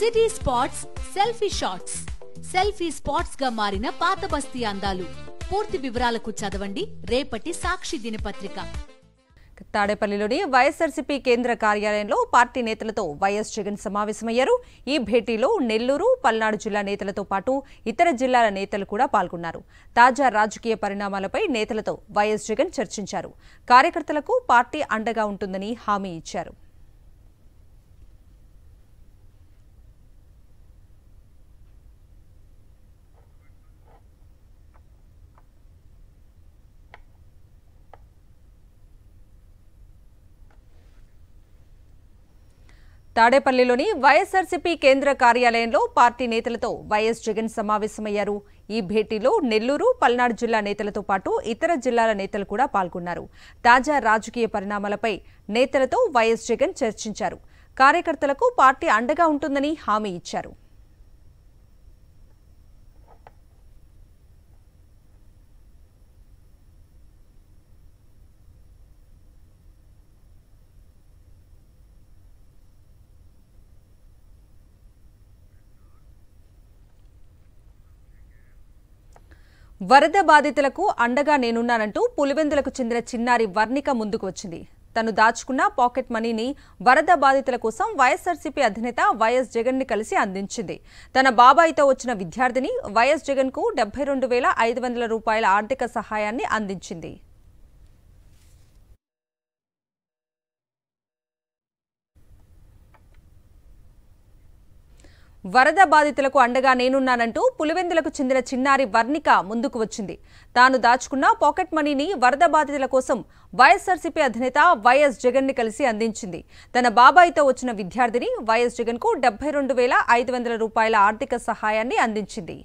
city spots selfie shots selfie spots గా మారిన పాత బస్తీ అందాలు పూర్తి వివరాలకు చదవండి రేపటి సాక్షి దినపత్రిక తాడేపల్లిలోని వైఎస్ఆర్సీపీ కేంద్ర కార్యాలయంలో పార్టీ నేతలతో వైఎస్ జగన్ సమావేశమయ్యారు ఈ భేటీలో నెల్లూరు పల్నాడు జిల్లా నేతలతో పాటు ఇతర జిల్లాల నేతలు కూడా పాల్గొన్నారు తాజా రాజకీయ పరిణామాలపై నేతలతో వైఎస్ జగన్ చర్చించారు కార్యకర్తలకు పార్టీ అండగా ఉంటుందని హామీ ఇచ్చారు తాడేపల్లిలోని వైఎస్ఆర్సీపీ కేంద్ర కార్యాలయంలో పార్టీ నేతలతో వైఎస్ జగన్ సమావేశమయ్యారు ఈ భేటీలో నెల్లూరు పల్నాడు జిల్లా నేతలతో పాటు ఇతర జిల్లాల నేతలు కూడా పాల్గొన్నారు తాజా రాజకీయ పరిణామాలపై నేతలతో వైఎస్ జగన్ చర్చించారు కార్యకర్తలకు పార్టీ అండగా ఉంటుందని హామీ ఇచ్చారు వరద బాధితులకు అండగా నేనున్నానంటూ పులివెందులకు చెందిన చిన్నారి వర్ణిక ముందుకు వచ్చింది తను దాచుకున్న పాకెట్ మనీని వరద బాధితుల కోసం వైఎస్ఆర్సీపీ అధినేత వైఎస్ జగన్ ని కలిసి అందించింది తన బాబాయితో వచ్చిన విద్యార్థిని వైఎస్ జగన్ కు డెబ్బై రెండు వేల ఐదు వందల రూపాయల ఆర్థిక సహాయాన్ని అందించింది వరద బాధితులకు అండగా నేనున్నానంటూ పులివెందులకు చెందిన చిన్నారి వర్ణిక ముందుకు వచ్చింది తాను దాచుకున్న పాకెట్ మనీని వరద బాధితుల కోసం వైఎస్ఆర్సీపీ అధినేత వైఎస్ జగన్ ని కలిసి అందించింది తన బాబాయితో వచ్చిన విద్యార్థిని వైఎస్ జగన్ కు డెబ్బై రెండు వేల ఐదు వందల రూపాయల ఆర్థిక సహాయాన్ని అందించింది